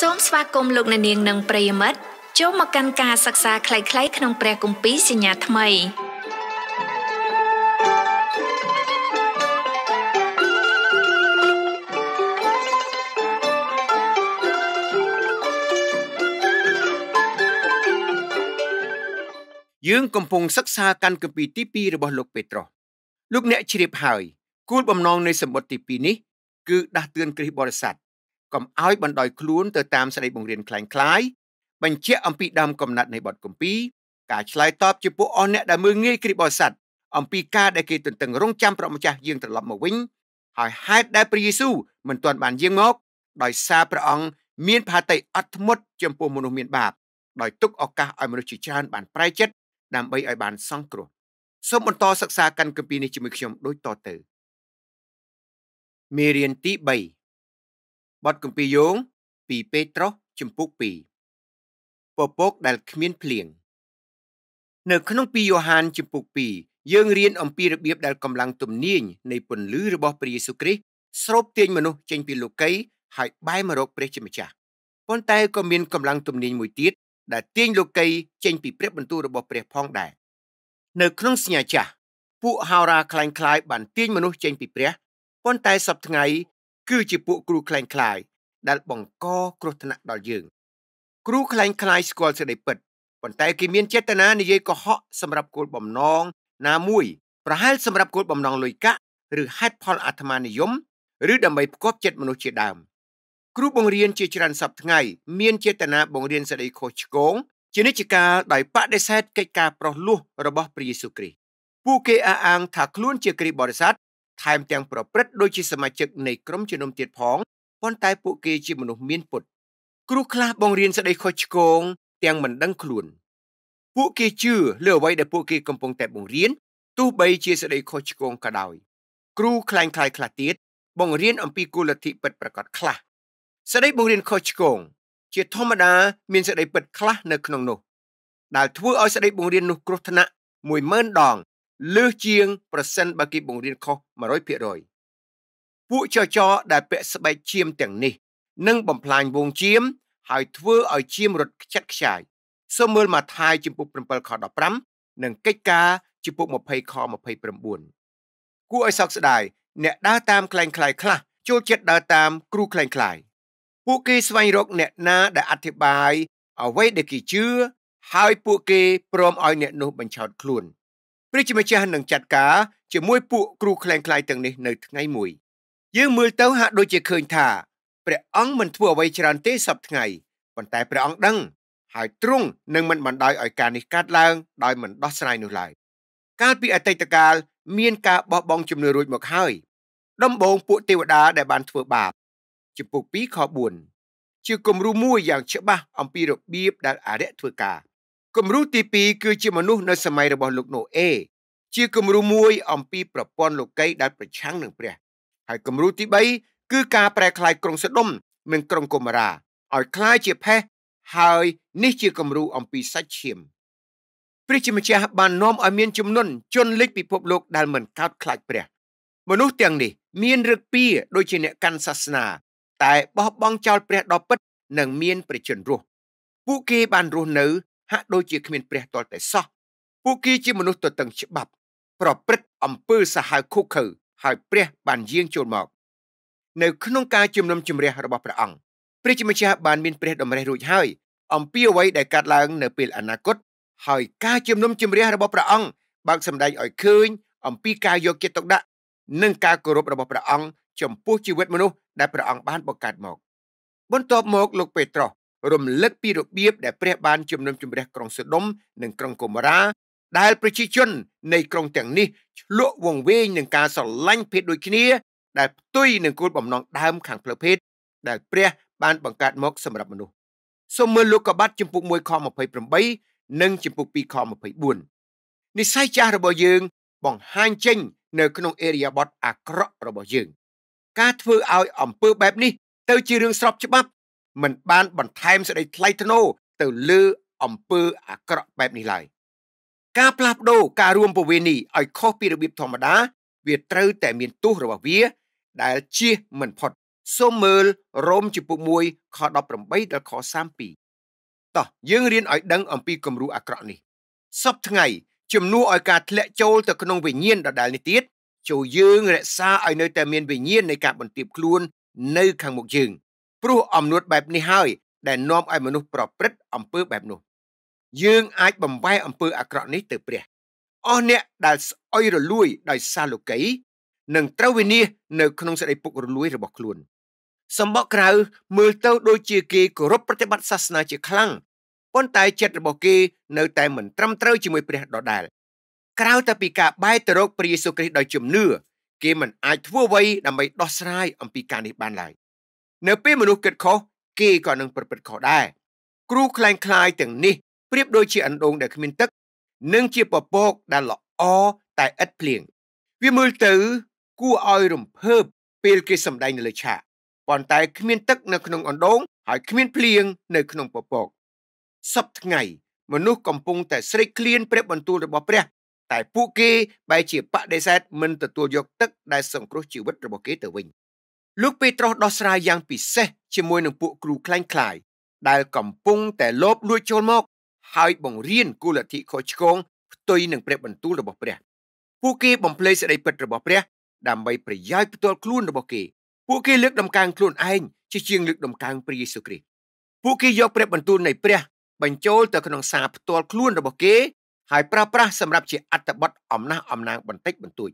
សូមស្វាគមន៍លោកអ្នកនាងនិងប្រិយមិត្តចូលមកកាន់ការសិក្សាខ្លីៗក្នុងព្រះគម្ពីរសញ្ញាថ្មីយើងកំពុងសិក្សាកាន់គម្ពីរទី2របស់លោក ពេត្រុសលោកអ្នកជ្រាបហើយគោលបំណងនៃសម្បត្តិទី2នេះគឺដាស់តឿនគ្រិស្តបរិស័ទកុំឲ្យបណ្ដោយខ្លួនទៅតាមសេចក្តីបង្រៀនคล้ายៗបញ្ជាក់អំពីដើមកំណត់នៃបទគម្ពីរការឆ្លើយតបជាពួកអស់អ្នកដែលមើងងាយគ្រីបរិស័ទអំពីការដែលគេទន្ទឹងរង់ចាំប្រម្ចាស់យាងត្រឡប់មកវិញហើយហេតុដែលព្រះយេស៊ូវមិនទាន់បានយាងមកដោយសារព្រះអង្គមានផាតីអត់ធ្មត់ចំពោះមនុស្សមានបាប ដោយទុកឱកាសឲ្យមនុស្សជាច្រើនបានប្រែចិត្តដើម្បីឲ្យបានសង្គ្រោះសូមបន្តសិក្សាកាន់គម្ពីរនេះជាមួយខ្ញុំដូចតទៅមេរៀនទី3បទគម្ពីរយោងពីពេត្រុសជំពូក2ពពកដែលគ្មានភ្លៀងនៅក្នុងពីយ៉ូហានជំពូក2យើងរៀនអំពីរបៀបដែលកម្លាំងទំនាញនៃពន្លឺរបស់ព្រះយេស៊ូវគ្រីស្ទស្រូបទាញមនុស្សចេញពីលោកីយ៍ហើយបែរមករកព្រះជាម្ចាស់ប៉ុន្តែក៏មានកម្លាំងទំនាញមួយទៀតដែលទាញលោកីយ៍ចេញពីព្រះបន្ទូលរបស់ព្រះផងដែរនៅក្នុងសញ្ញាចាស់ពួកហោរាคล้ายៗបានទាញមនុស្សចេញពីព្រះប៉ុន្តែសពថ្ងៃគឺជាពួកគ្រូខ្លែងខ្លាយដែលបង្កគ្រោះថ្នាក់ដល់យើងគ្រូខ្លែងខ្លាយស្គាល់សេចក្តីពិតប៉ុន្តែគេមានចេតនានិយាយកុហកសម្រាប់គោលបំណងណាមួយប្រហែលសម្រាប់គោលបំណងលុយកាក់ឬហេតុផលអាត្មានិយមឬដើម្បីផ្គប់ចិត្តមនុស្សជាដើមគ្រូបង្រៀនជាច្រើនសប្តាហ៍មានចេតនាបង្រៀនសេចក្តីខុសឆ្គងជានិច្ចកាលដោយបដិសេធកិច្ចការប្រោះលោះរបស់ព្រះយេស៊ូវគ្រីស្ទពួកគេអះអាងថាខ្លួនជាគ្រីស្ទបរិស័ទថែមទាំងប្រព្រឹត្តដូចជាសមាជិកនៃក្រុមជំនុំទៀតផងប៉ុន្តែពួកគេជាមនុស្សមានពុតគ្រូខ្លះបង្រៀនស្ដីខុសឆ្គងទាំងមិនដឹងខ្លួនពួកគេជឿលើអ្វីដែលពួកគេកំពុងតែបង្រៀនទោះបីជាស្ដីខុសឆ្គងក៏ដោយ គ្រូខ្លាំងខ្លាយខ្លះទៀតបង្រៀនអំពីគុលទ្ធិពិតប្រកបខ្លះស្ដីបង្រៀនខុសឆ្គងជាធម្មតាមានស្ដីពិតខ្លះ នៅក្នុងនោះដែលធ្វើឲ្យស្ដីបង្រៀននោះគ្រោះថ្នាក់10000ដងលើសជាង ប្រសិនបើគេបង្រៀនខុស100%ពួកចចដែលពាក់ស្បែកជៀមទាំងនេះនឹងបំផ្លាញវងជៀមហើយធ្វើឲ្យជៀមរត់ខ្ចាត់ខ្ចាយសូមមើលម៉ាថាយជំពូក7ខ15និងកិច្ចការជំពូក20ខ29គួរឲ្យសោកស្ដាយអ្នកដើរតាមខ្លែងខ្លាយខ្លះចូលចិត្តដើរតាមគ្រូខ្លែងខ្លាយពួកគេស្វែងរក អ្នកណា ដែលអធិប្បាយ អ្វីដែលគេជឿហើយពួកគេព្រមឲ្យអ្នកនោះ បញ្ឆោតខ្លួនព្រះជាម្ចាស់នឹងចាត់ការជាមួយពួកគ្រូខ្លែងខ្លាយទាំងនេះនៅថ្ងៃមួយយើងមើលទៅហាក់ដូចជាឃើញថាព្រះអង្គមិនធ្វើអ្វីច្រើនទេសពថ្ងៃប៉ុន្តែព្រះអង្គដឹងហើយទ្រង់នឹងមិនបណ្ដោយឲ្យការនេះកើតឡើងដោយមិនដោះស្រាយនោះឡើយកាលពីអតីតកាលមានការបោះបង់ជំនឿរួចមកហើយ ដំបូងពួកទេវតាដែលបានធ្វើបាបជំពូក2ខ4ជាគំរូមួយយ៉ាងច្បាស់អំពីរបៀបដែលអារ្យធ្វើការគំរូទី2គឺជាមនុស្សនៅសម័យរបស់លោកណូអេជាគំរូមួយអំពីប្រព័ន្ធលោកីដែលប្រឆាំងនឹងព្រះហើយគំរូទី3គឺការប្រែក្លាយក្រុងសូដុំនិងក្រុងកូម៉ារ៉ាឲ្យក្លាយជាផេះហើយ នេះជាគំរូអំពីសាច់ឈាមព្រះជាម្ចាស់បាននាំឲ្យមានជំនន់ជនលិចពិភពលោក ដែលមិនកោតខ្លាចព្រះមនុស្សទាំងនេះមានឫកពីដូចជាអ្នកកាន់សាសនា តែបោះបង់ចោលព្រះដ៏ពិតនិងមាន ប្រជញ្ញៈរស់ពួកគេបានរស់នៅហាក់ដូចជាគ្មានព្រះតលតែសោះពួកគេជាមនុស្សទទឹងច្បាប់ ប្រព្រឹត្តអំពើសាហាវខុសខើហើយព្រះបានយាងចូលមកនៅក្នុងការជំនុំជម្រះរបស់ព្រះអង្គព្រះជាម្ចាស់បានមានព្រះតម្រេះរួចហើយអំពីអ្វីដែលកើតឡើង នៅពេលអនាគតហើយការជំនុំជម្រះរបស់ព្រះអង្គបើកសម្ដែងឲ្យឃើញអំពីការយកចិត្តទុកដាក់និងការគោរពរបស់ព្រះអង្គចំពោះជីវិតមនុស្សដែលព្រះអង្គបានបង្កើតមកបន្ទាប់មកលោកពេត្រុសរំលឹកពីរបៀបដែលព្រះបានជំនុំជម្រះក្រុងសូដុំនិងក្រុងកូម៉ារ៉ាដែលប្រជាជននៃក្រុងទាំងនេះឆ្លក់វង្វេងនឹងការស្រឡាញ់ភេទដូចគ្នា ដែលផ្ទុយនឹងគោលបំណងដើមខាងផ្លូវភេទដែលព្រះបានបង្កើតមកសម្រាប់មនុស្សសូមមើលលោកកបាត់ចំពុក1ខ28និងចំពុក2ខ24និស័យចាស់របស់យើង បង្ហាញចេញនៅក្នុងអេរិយាបថអាក្រក់របស់យើង ការធ្វើឲ្យអំពើបែបនេះទៅជារឿងស្របច្បាប់មិនបានបន្ថែមសេចក្តីថ្លៃថ្នូរទៅលើអំពើអាក្រក់បែបនេះឡើយការផ្លាស់ប្ដូរការរួមប្រវេនីឲ្យខុសពីរបៀបធម្មតាវាត្រូវតែមានទោសរបស់វា ដែលជៀសមិនផុតសូមមើលរ៉ូមជំពូក1ខ18ដល់ខ32តោះយើងរៀនឲ្យ ដឹង អំពីគំរូអាក្រក់នេះសពថ្ងៃជំនួសឲ្យការធ្លាក់ចូលទៅក្នុងវិញ្ញាណដដែលនេះទៀតចូលយើងរក្សាឲ្យនៅតែមានវិញ្ញាណនៃការបន្ទាបខ្លួននៅខាងមុខយើងព្រោះអំនួតបែបនេះហើយដែលនាំឲ្យមនុស្សប្រព្រឹត្តអំពើបែបនោះយើងអាចបំបែកអំពើអាក្រក់នេះទៅព្រះអស់អ្នកដែលស្អុយរលួយដោយសារលោកីនឹងត្រូវវិនិច្ឆ័យនៅក្នុងសេចក្តីពុករលួយ របស់ខ្លួនសម្បកក្រៅមើលទៅ ដូចជាគេគោរពប្រតិបត្តិសាសនាជាខ្លាំងប៉ុន្តែចិត្តរបស់គេ នៅតែមិនត្រឹមត្រូវជាមួយព្រះដដែលក្រៅតែពីការបែរទៅរកព្រះយេស៊ូវគ្រីស្ទដោយជំនឿគេមិនអាចធ្វើអ្វីដើម្បីដោះស្រាយអំពីការនេះបានឡើយនៅពេលមនុស្សគិតខុសគេក៏នឹងប្រព្រឹត្តខុសដែរគ្រូคล้ายคล้ายទាំងនេះប្រៀបដូចជាអណ្ដូងដែលគ្មានទឹក និង ជាពពកដែលល្អតែឥតភ្លៀងវាមើលទៅគួរឲ្យរំភើបពេលគេសម្ដែងនៅលើឆាកប៉ុន្តែគ្មានទឹកនៅក្នុងអណ្ដូងហើយគ្មានភ្លៀងនៅក្នុងពពកសពថ្ងៃ មនុស្សកំពុងតែស្រេកឃ្លានព្រះបន្ទូលរបស់ព្រះតែពួកគេបែរជាបដិសេធមិនទទួលយក ទឹកដែលសង្គ្រោះជីវិតរបស់គេទៅវិញ។លោកពេត្រុសដោះស្រាយយ៉ាងពិសេសជាមួយនឹងពួកគ្រូខ្លាញ់ខ្លាយដែលកំពុងតែលោបលួចចូលមក ហើយបង្រៀនគូលទ្ធិខុសឆ្គងផ្ទុយនឹងព្រះបន្ទូលរបស់ព្រះ ពួកគេបំភ្លេចសេចក្តីពិតរបស់ព្រះដើម្បីប្រយោជន៍ផ្ទាល់ខ្លួនរបស់គេពួកគេលើកដំកើងខ្លួនឯងជាជាងលើកដំកើងព្រះយេស៊ូវគ្រីស្ទពួកគេយកព្រះបន្ទូលនៃព្រះបញ្ចូលទៅក្នុងសារផ្ទាល់ខ្លួនរបស់គេហើយប្រើប្រាស់សម្រាប់ជាអត្តបទអំណះអំណាងបន្តិចបន្តួច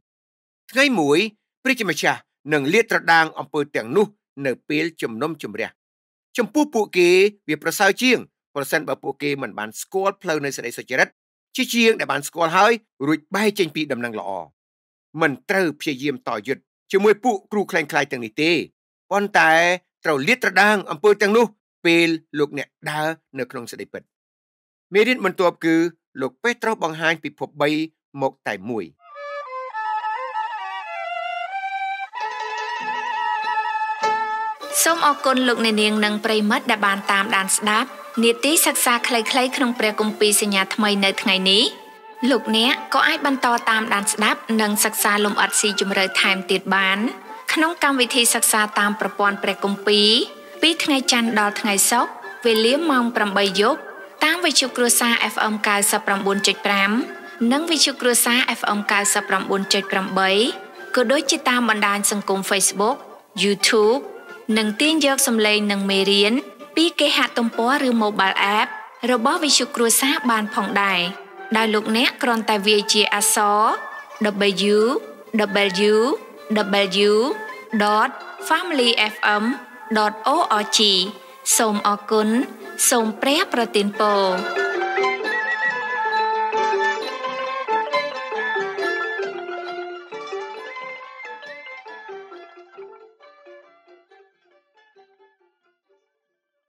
ថ្ងៃមួយ ព្រះជាម្ចាស់និងលាតត្រដាងអំពើទាំង នោះ នៅពេលជំនុំជម្រះចំពោះពួកគេ វាប្រសើរជាងប្រសិនបើពួកគេមិនបានស្គាល់ផ្លូវនៃសេចក្តីសុចរិតជាជាងដែលបានស្គាល់ហើយរួចបែរចេញពី ដំណឹងល្អ មិនត្រូវព្យាយាមតយុទ្ធជាមួយ ពួកគ្រូខ្លាំងខ្លាយទាំងនេះទេប៉ុន្តែ ត្រូវលាតត្រដាងអំពើទាំងនោះ ពេលលោកអ្នកដើរនៅក្នុងសេចក្តីពិតមេរៀនបន្ទាប់គឺលោកពេត្រុសបង្ហាញពីភព3មកតែមួយសូមអរគុណលោកអ្នកនាងនិងប្រិមិត្តដែលបានតាមដានស្ដាប់នាទីសិក្សាខ្លីៗក្នុងព្រះគម្ពីរសញ្ញាថ្មីនៅថ្ងៃនេះលោកអ្នកក៏អាចបន្តតាមដានស្ដាប់និងសិក្សាលំអិតស៊ីជម្រៅថែមទៀតបាន ក្នុងកម្មវិធីសិក្សាតាមប្រព័ន្ធព្រះគម្ពីរពីថ្ងៃច័ន្ទដល់ថ្ងៃសុក្រវេលាម៉ោង8យប់តាមវិទ្យុគ្រួសារ FM 99.5និងវិទ្យុគ្រួសារ FM 99.8ក៏ដូចជាតាមបណ្ដាញសង្គម Facebook YouTube និងទាញយកសម្លេងនិងមេរៀនពីគេហទំព័រឬ Mobile App របស់វិទ្យុគ្រួសារបានផងដែរដោយលោកអ្នកគ្រាន់តែវាយជាអក្សរ www.familyfm.org សូមអរគុណសូមព្រះប្រទានពរ